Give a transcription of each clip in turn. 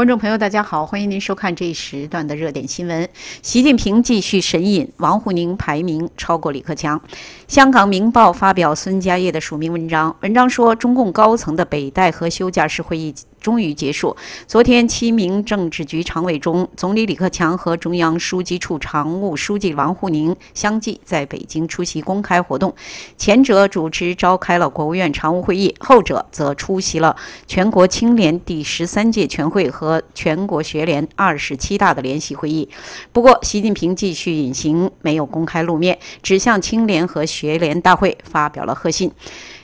观众朋友，大家好，欢迎您收看这一时段的热点新闻。习近平继续神隐，王沪宁排名超过李克强。香港《明报》发表孙家业的署名文章，文章说中共高层的北戴河休假式会议。终于结束。昨天，七名政治局常委中，总理李克强和中央书记处常务书记王沪宁相继在北京出席公开活动。前者主持召开了国务院常务会议，后者则出席了全国青联第十三届全会和全国学联二十七大的联席会议。不过，习近平继续隐形，没有公开露面，只向青联和学联大会发表了贺信。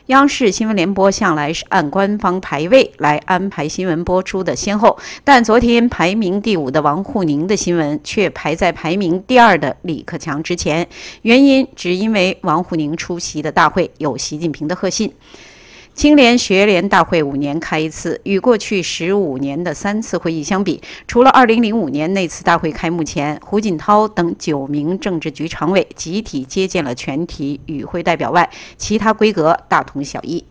央视新闻联播向来是按官方排位来安排新闻播出的先后，但昨天排名第五的王沪宁的新闻却排在排名第二的李克强之前，原因只因为王沪宁出席的大会有习近平的贺信。青联学联大会五年开一次，与过去十五年的三次会议相比，除了二零零五年那次大会开幕前，胡锦涛等九名政治局常委集体接见了全体与会代表外，其他规格大同小异，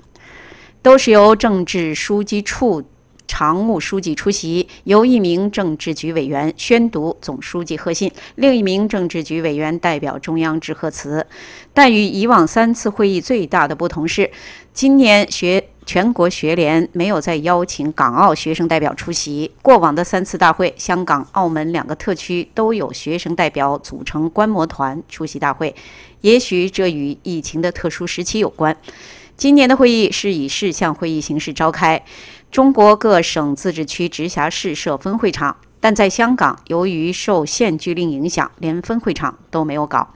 都是由政治书记处。常务书记出席，由一名政治局委员宣读总书记贺信，另一名政治局委员代表中央致贺词。但与以往三次会议最大的不同是，今年学全国学联没有再邀请港澳学生代表出席。过往的三次大会，香港、澳门两个特区都有学生代表组成观摩团出席大会。也许这与疫情的特殊时期有关。今年的会议是以事项会议形式召开。中国各省自治区直辖市设分会场，但在香港由于受限聚令影响，连分会场都没有搞。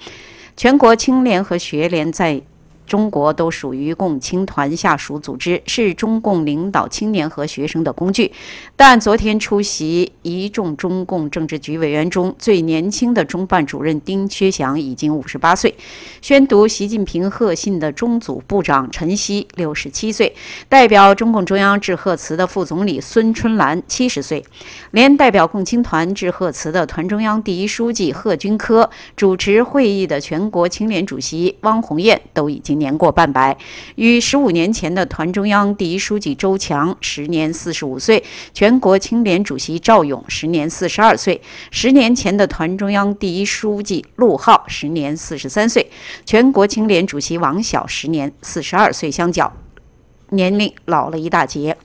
全国青联和学联在。中国都属于共青团下属组织，是中共领导青年和学生的工具。但昨天出席一众中共政治局委员中最年轻的中办主任丁薛祥已经五十八岁，宣读习近平贺信的中组部长陈希六十七岁，代表中共中央致贺词的副总理孙春兰七十岁，连代表共青团致贺词的团中央第一书记贺军科，主持会议的全国青联主席汪鸿雁都已经。年过半百，与十五年前的团中央第一书记周强时年四十五岁，全国青联主席赵勇时年四十二岁，十年前的团中央第一书记陆浩时年四十三岁，全国青联主席王晓时年四十二岁相较，年龄老了一大截。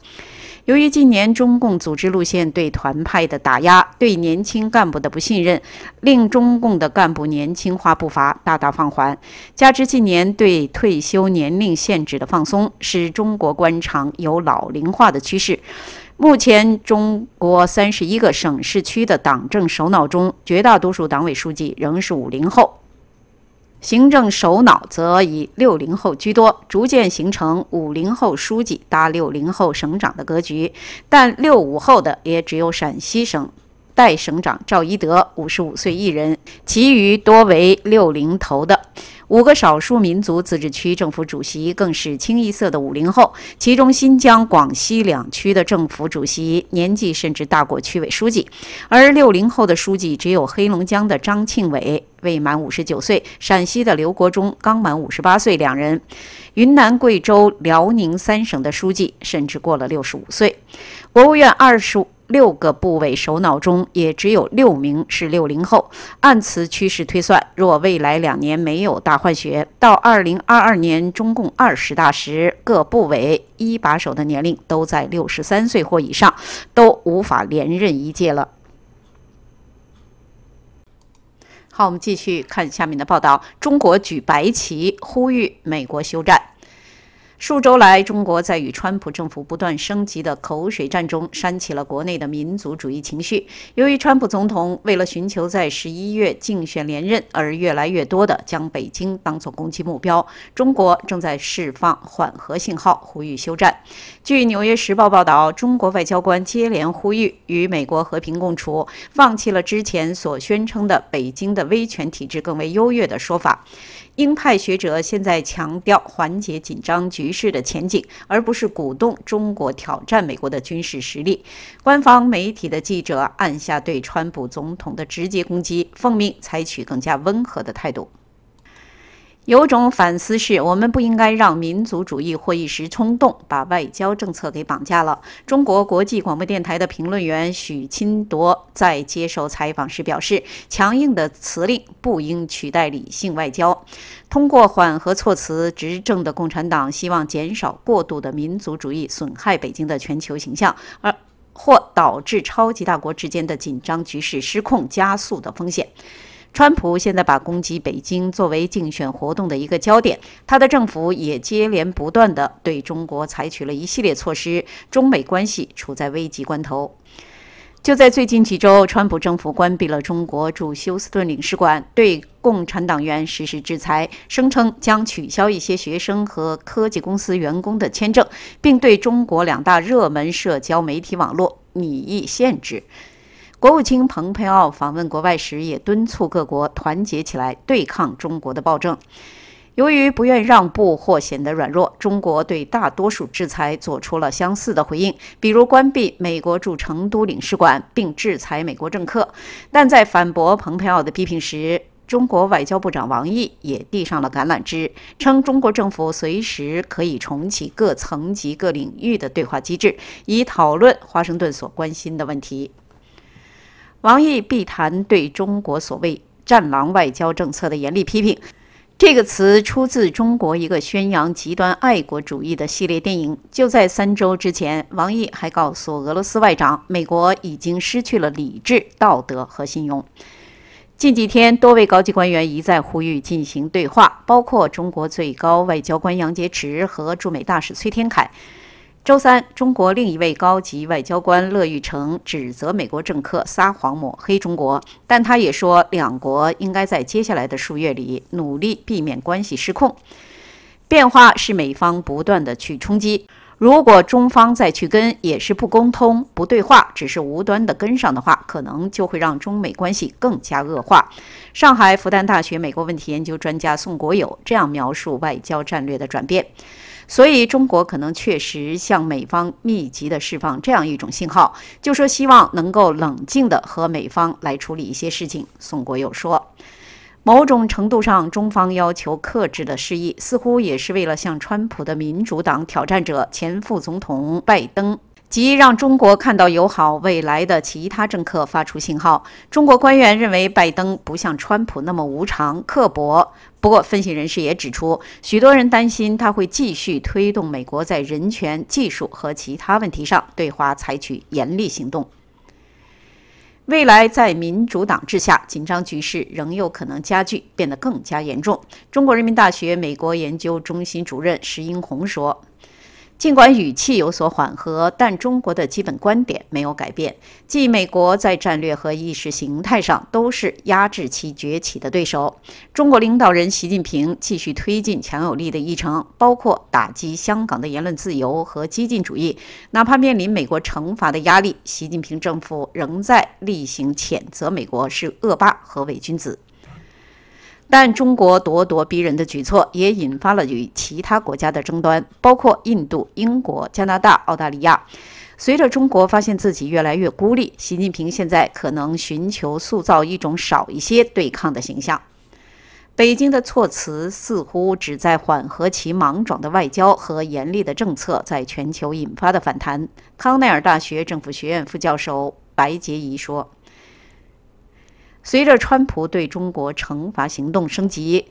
由于近年中共组织路线对团派的打压，对年轻干部的不信任，令中共的干部年轻化步伐大大放缓。加之近年对退休年龄限制的放松，使中国官场有老龄化的趋势。目前，中国三十一个省市区的党政首脑中，绝大多数党委书记仍是五零后。行政首脑则以六零后居多，逐渐形成五零后书记搭六零后省长的格局。但六五后的也只有陕西省代省长赵一德五十五岁一人，其余多为六零头的。五个少数民族自治区政府主席更是清一色的五零后，其中新疆、广西两区的政府主席年纪甚至大过区委书记，而六零后的书记只有黑龙江的张庆伟未满五十九岁，陕西的刘国中刚满五十八岁，两人云南、贵州、辽宁三省的书记甚至过了六十五岁。国务院二十。六个部委首脑中也只有六名是六零后。按此趋势推算，若未来两年没有大换血，到二零二二年中共二十大时，各部委一把手的年龄都在六十三岁或以上，都无法连任一届了。好，我们继续看下面的报道：中国举白旗呼吁美国休战。数周来，中国在与川普政府不断升级的口水战中煽起了国内的民族主义情绪。由于川普总统为了寻求在十一月竞选连任而越来越多地将北京当作攻击目标，中国正在释放缓和信号，呼吁休战。据《纽约时报》报道，中国外交官接连呼吁与美国和平共处，放弃了之前所宣称的北京的威权体制更为优越的说法。鹰派学者现在强调缓解紧张局势的前景，而不是鼓动中国挑战美国的军事实力。官方媒体的记者按下对川普总统的直接攻击，奉命采取更加温和的态度。有种反思是，我们不应该让民族主义或一时冲动把外交政策给绑架了。中国国际广播电台的评论员许钦铎在接受采访时表示：“强硬的辞令不应取代理性外交，通过缓和措辞，执政的共产党希望减少过度的民族主义损害北京的全球形象，而或导致超级大国之间的紧张局势失控加速的风险。”川普现在把攻击北京作为竞选活动的一个焦点，他的政府也接连不断的对中国采取了一系列措施，中美关系处在危急关头。就在最近几周，川普政府关闭了中国驻休斯顿领事馆，对共产党员实施制裁，声称将取消一些学生和科技公司员工的签证，并对中国两大热门社交媒体网络拟议限制。国务卿蓬佩奥访问国外时，也敦促各国团结起来对抗中国的暴政。由于不愿让步或显得软弱，中国对大多数制裁做出了相似的回应，比如关闭美国驻成都领事馆并制裁美国政客。但在反驳蓬佩奥的批评时，中国外交部长王毅也递上了橄榄枝，称中国政府随时可以重启各层级、各领域的对话机制，以讨论华盛顿所关心的问题。王毅必谈对中国所谓“战狼”外交政策的严厉批评。这个词出自中国一个宣扬极端爱国主义的系列电影。就在三周之前，王毅还告诉俄罗斯外长，美国已经失去了理智、道德和信用。近几天，多位高级官员一再呼吁进行对话，包括中国最高外交官杨洁篪和驻美大使崔天凯。周三，中国另一位高级外交官乐玉成指责美国政客撒谎抹黑中国，但他也说，两国应该在接下来的数月里努力避免关系失控。变化是美方不断的去冲击。如果中方再去跟，也是不沟通、不对话，只是无端的跟上的话，可能就会让中美关系更加恶化。上海复旦大学美国问题研究专家宋国友这样描述外交战略的转变。所以，中国可能确实向美方密集地释放这样一种信号，就说希望能够冷静地和美方来处理一些事情。宋国友说。某种程度上，中方要求克制的示意，似乎也是为了向川普的民主党挑战者前副总统拜登及让中国看到友好未来的其他政客发出信号。中国官员认为，拜登不像川普那么无常刻薄。不过，分析人士也指出，许多人担心他会继续推动美国在人权、技术和其他问题上对华采取严厉行动。未来在民主党治下，紧张局势仍有可能加剧，变得更加严重。中国人民大学美国研究中心主任石英红说。尽管语气有所缓和，但中国的基本观点没有改变，即美国在战略和意识形态上都是压制其崛起的对手。中国领导人习近平继续推进强有力的议程，包括打击香港的言论自由和激进主义，哪怕面临美国惩罚的压力，习近平政府仍在例行谴责美国是恶霸和伪君子。但中国咄咄逼人的举措也引发了与其他国家的争端，包括印度、英国、加拿大、澳大利亚。随着中国发现自己越来越孤立，习近平现在可能寻求塑造一种少一些对抗的形象。北京的措辞似乎旨在缓和其莽撞的外交和严厉的政策在全球引发的反弹。康奈尔大学政府学院副教授白杰仪说。随着川普对中国惩罚行动升级，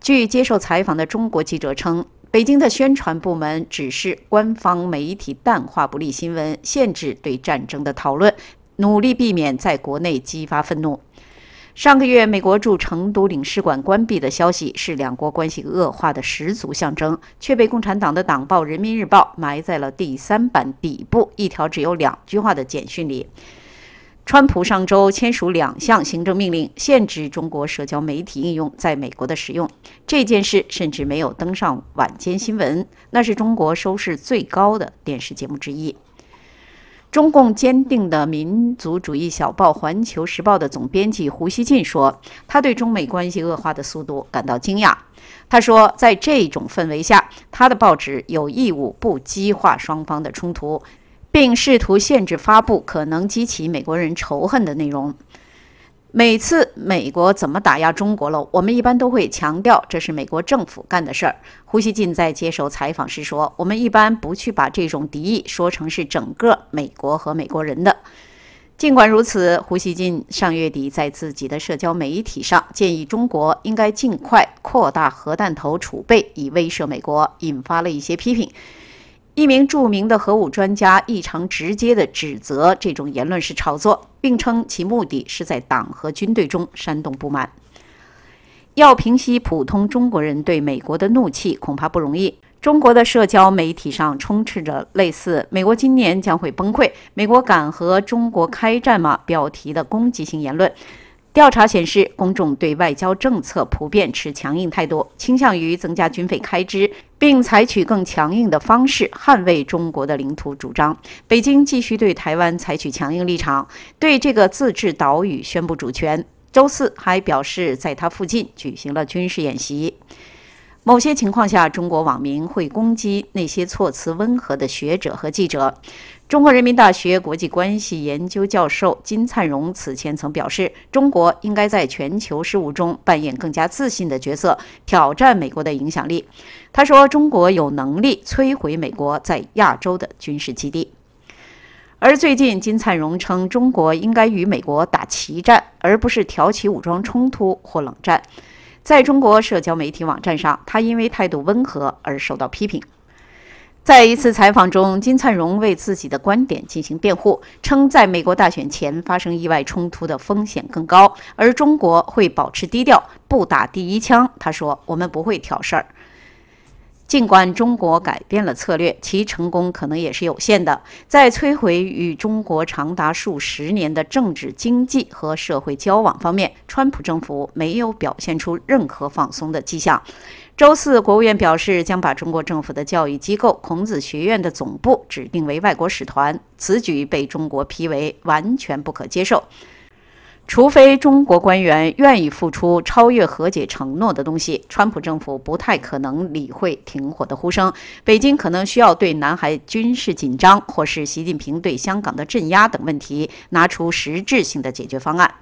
据接受采访的中国记者称，北京的宣传部门指示官方媒体淡化不利新闻，限制对战争的讨论，努力避免在国内激发愤怒。上个月，美国驻成都领事馆关闭的消息是两国关系恶化的十足象征，却被共产党的党报《人民日报》埋在了第三版底部一条只有两句话的简讯里。川普上周签署两项行政命令，限制中国社交媒体应用在美国的使用。这件事甚至没有登上晚间新闻，那是中国收视最高的电视节目之一。中共坚定的民族主义小报《环球时报》的总编辑胡锡进说，他对中美关系恶化的速度感到惊讶。他说，在这种氛围下，他的报纸有义务不激化双方的冲突。并试图限制发布可能激起美国人仇恨的内容。每次美国怎么打压中国了，我们一般都会强调这是美国政府干的事儿。胡锡进在接受采访时说：“我们一般不去把这种敌意说成是整个美国和美国人的。”尽管如此，胡锡进上月底在自己的社交媒体上建议中国应该尽快扩大核弹头储备以威慑美国，引发了一些批评。一名著名的核武专家异常直接地指责这种言论是炒作，并称其目的是在党和军队中煽动不满。要平息普通中国人对美国的怒气，恐怕不容易。中国的社交媒体上充斥着类似“美国今年将会崩溃”“美国敢和中国开战吗”标题的攻击性言论。调查显示，公众对外交政策普遍持强硬态度，倾向于增加军费开支，并采取更强硬的方式捍卫中国的领土主张。北京继续对台湾采取强硬立场，对这个自治岛屿宣布主权。周四还表示，在它附近举行了军事演习。某些情况下，中国网民会攻击那些措辞温和的学者和记者。中国人民大学国际关系研究教授金灿荣此前曾表示，中国应该在全球事务中扮演更加自信的角色，挑战美国的影响力。他说，中国有能力摧毁美国在亚洲的军事基地。而最近，金灿荣称，中国应该与美国打齐战，而不是挑起武装冲突或冷战。在中国社交媒体网站上，他因为态度温和而受到批评。在一次采访中，金灿荣为自己的观点进行辩护，称在美国大选前发生意外冲突的风险更高，而中国会保持低调，不打第一枪。他说：“我们不会挑事儿。”尽管中国改变了策略，其成功可能也是有限的。在摧毁与中国长达数十年的政治、经济和社会交往方面，川普政府没有表现出任何放松的迹象。周四，国务院表示将把中国政府的教育机构孔子学院的总部指定为外国使团，此举被中国批为完全不可接受。除非中国官员愿意付出超越和解承诺的东西，川普政府不太可能理会停火的呼声。北京可能需要对南海军事紧张或是习近平对香港的镇压等问题拿出实质性的解决方案。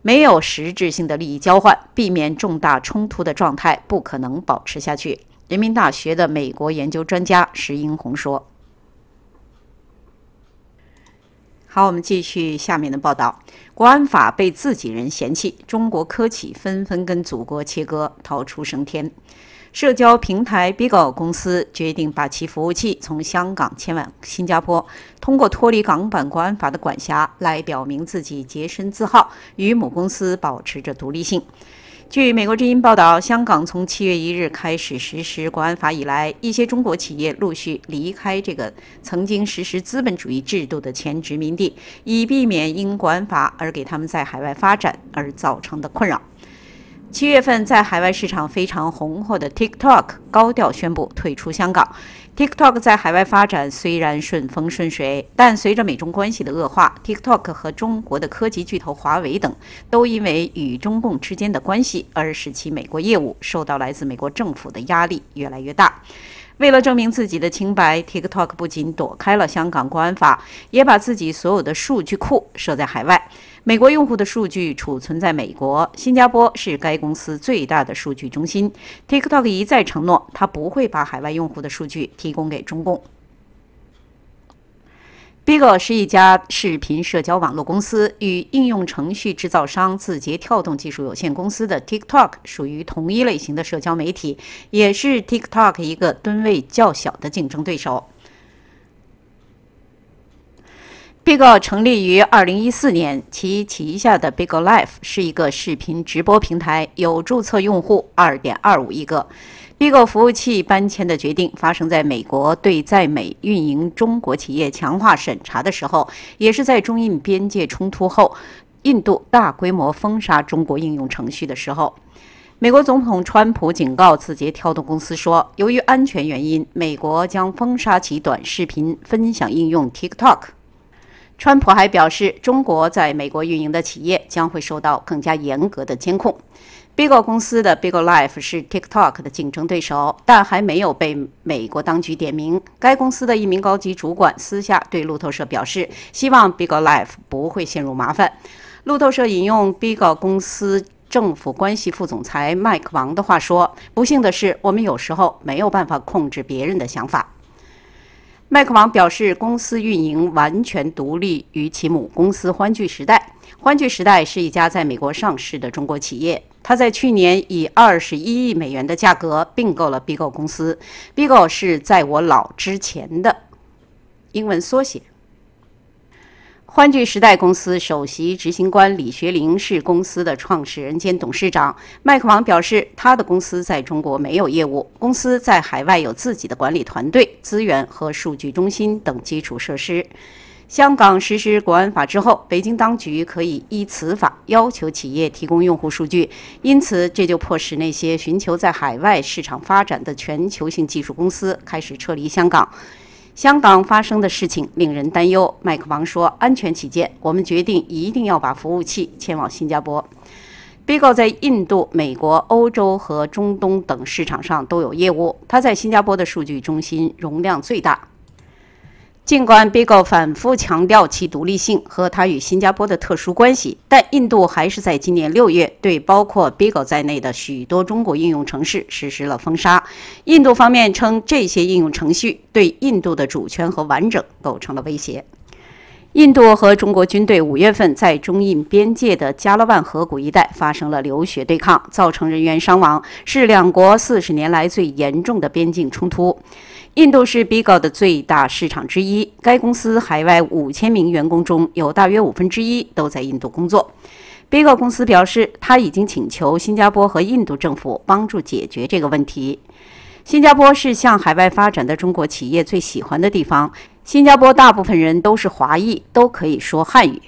没有实质性的利益交换，避免重大冲突的状态不可能保持下去。人民大学的美国研究专家石英红说：“好，我们继续下面的报道。”国安法被自己人嫌弃，中国科企纷纷跟祖国切割，逃出升天。社交平台 Bigo 公司决定把其服务器从香港迁往新加坡，通过脱离港版国安法的管辖来表明自己洁身自好，与母公司保持着独立性。据美国之音报道，香港从七月一日开始实施国安法以来，一些中国企业陆续离开这个曾经实施资本主义制度的前殖民地，以避免因国安法而给他们在海外发展而造成的困扰。七月份，在海外市场非常红火的 TikTok 高调宣布退出香港。TikTok 在海外发展虽然顺风顺水，但随着美中关系的恶化，TikTok 和中国的科技巨头华为等，都因为与中共之间的关系，而使其美国业务受到来自美国政府的压力越来越大。为了证明自己的清白，TikTok 不仅躲开了香港国安法，也把自己所有的数据库设在海外。美国用户的数据储存在美国，新加坡是该公司最大的数据中心。TikTok 一再承诺，它不会把海外用户的数据提供给中共。Bigo 是一家视频社交网络公司，与应用程序制造商字节跳动技术有限公司的 TikTok 属于同一类型的社交媒体，也是 TikTok 一个吨位较小的竞争对手。Bigo 成立于二零一四年，其旗下的 Bigo Life 是一个视频直播平台，有注册用户二点二五亿个。Bigo 服务器搬迁的决定发生在美国对在美运营中国企业强化审查的时候，也是在中印边界冲突后，印度大规模封杀中国应用程序的时候。美国总统川普警告字节跳动公司说，由于安全原因，美国将封杀其短视频分享应用 TikTok。川普还表示，中国在美国运营的企业将会受到更加严格的监控。Bigo 公司的 Bigo Life 是 TikTok 的竞争对手，但还没有被美国当局点名。该公司的一名高级主管私下对路透社表示，希望 Bigo Life 不会陷入麻烦。路透社引用 Bigo 公司政府关系副总裁麦克王的话说：“不幸的是，我们有时候没有办法控制别人的想法。”麦克王表示，公司运营完全独立于其母公司欢聚时代。欢聚时代是一家在美国上市的中国企业。它在去年以二十一亿美元的价格并购了 Bigo 公司。Bigo 是在我老之前的英文缩写。欢聚时代公司首席执行官李学林是公司的创始人兼董事长。麦克王表示，他的公司在中国没有业务，公司在海外有自己的管理团队、资源和数据中心等基础设施。香港实施国安法之后，北京当局可以依此法要求企业提供用户数据，因此这就迫使那些寻求在海外市场发展的全球性技术公司开始撤离香港。香港发生的事情令人担忧，麦克王说：“安全起见，我们决定一定要把服务器迁往新加坡。”被告在印度、美国、欧洲和中东等市场上都有业务，他在新加坡的数据中心容量最大。尽管被告反复强调其独立性和他与新加坡的特殊关系，但印度还是在今年六月对包括被告在内的许多中国应用程市实施了封杀。印度方面称，这些应用程序对印度的主权和完整构成了威胁。印度和中国军队五月份在中印边界的加勒万河谷一带发生了流血对抗，造成人员伤亡，是两国四十年来最严重的边境冲突。印度是 b i g o 的最大市场之一，该公司海外五千名员工中有大约五分之一都在印度工作。b i g o 公司表示，他已经请求新加坡和印度政府帮助解决这个问题。新加坡是向海外发展的中国企业最喜欢的地方。新加坡大部分人都是华裔，都可以说汉语。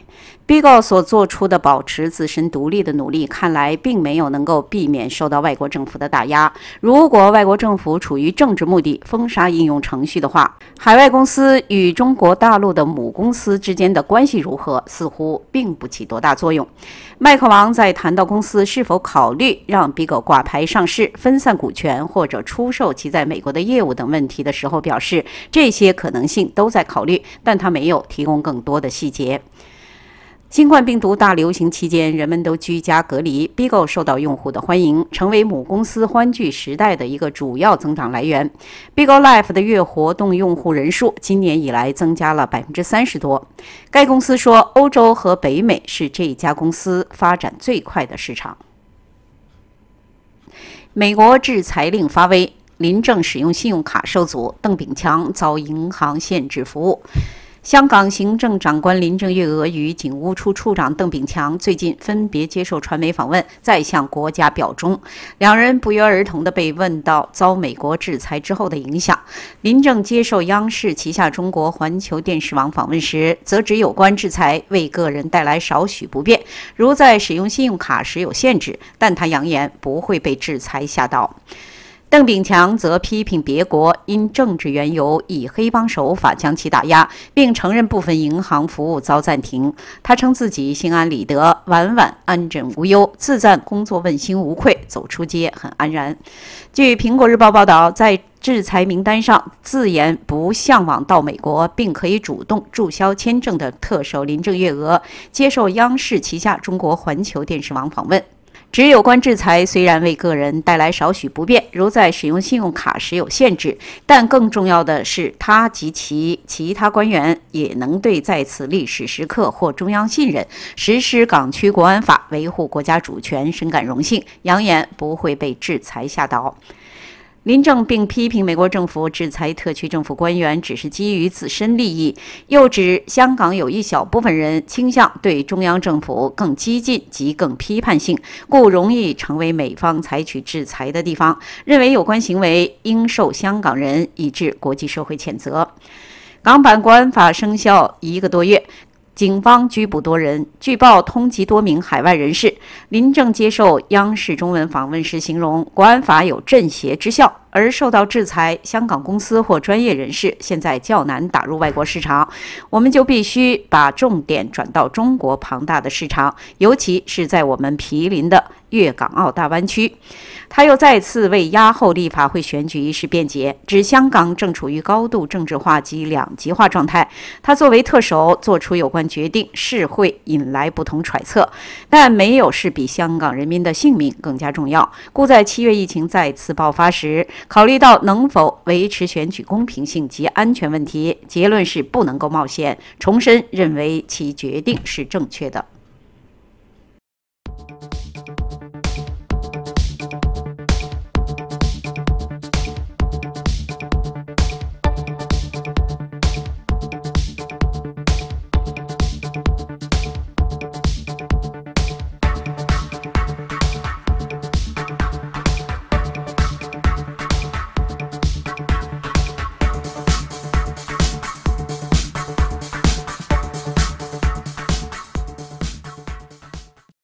Bigo 所做出的保持自身独立的努力，看来并没有能够避免受到外国政府的打压。如果外国政府处于政治目的封杀应用程序的话，海外公司与中国大陆的母公司之间的关系如何，似乎并不起多大作用。麦克王在谈到公司是否考虑让 Bigo 挂牌上市、分散股权或者出售其在美国的业务等问题的时候，表示这些可能性都在考虑，但他没有提供更多的细节。新冠病毒大流行期间，人们都居家隔离，Bigo 受到用户的欢迎，成为母公司欢聚时代的一个主要增长来源。Bigo Life 的月活动用户人数今年以来增加了百分之三十多。该公司说，欧洲和北美是这一家公司发展最快的市场。美国制裁令发威，林正使用信用卡受阻，邓炳强遭银行限制服务。香港行政长官林郑月娥与警务处处长邓炳强最近分别接受传媒访问，再向国家表忠。两人不约而同地被问到遭美国制裁之后的影响。林郑接受央视旗下中国环球电视网访问时，则指有关制裁为个人带来少许不便，如在使用信用卡时有限制，但他扬言不会被制裁吓到。邓炳强则批评别国因政治缘由以黑帮手法将其打压，并承认部分银行服务遭暂停。他称自己心安理得，晚晚安枕无忧，自赞工作问心无愧，走出街很安然。据《苹果日报》报道，在制裁名单上自言不向往到美国，并可以主动注销签证的特首林郑月娥接受央视旗下中国环球电视网访问。指有关制裁虽然为个人带来少许不便，如在使用信用卡时有限制，但更重要的是，他及其其他官员也能对在此历史时刻获中央信任、实施港区国安法、维护国家主权深感荣幸，扬言不会被制裁吓倒。林郑并批评美国政府制裁特区政府官员只是基于自身利益，又指香港有一小部分人倾向对中央政府更激进及更批判性，故容易成为美方采取制裁的地方。认为有关行为应受香港人以致国际社会谴责。港版国安法生效一个多月。警方拘捕多人，据报通缉多名海外人士。林正接受央视中文访问时形容，《国安法》有镇邪之效。而受到制裁，香港公司或专业人士现在较难打入外国市场，我们就必须把重点转到中国庞大的市场，尤其是在我们毗邻的粤港澳大湾区。他又再次为压后立法会选举一事辩解，指香港正处于高度政治化及两极化状态，他作为特首做出有关决定是会引来不同揣测，但没有事比香港人民的性命更加重要，故在七月疫情再次爆发时。考虑到能否维持选举公平性及安全问题，结论是不能够冒险。重申认为其决定是正确的。